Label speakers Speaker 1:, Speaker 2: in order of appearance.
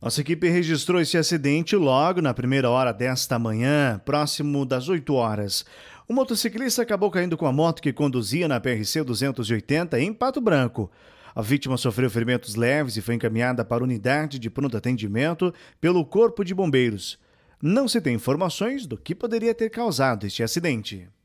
Speaker 1: Nossa equipe registrou esse acidente logo na primeira hora desta manhã, próximo das 8 horas. O motociclista acabou caindo com a moto que conduzia na PRC 280 em Pato Branco. A vítima sofreu ferimentos leves e foi encaminhada para a unidade de pronto atendimento pelo Corpo de Bombeiros. Não se tem informações do que poderia ter causado este acidente.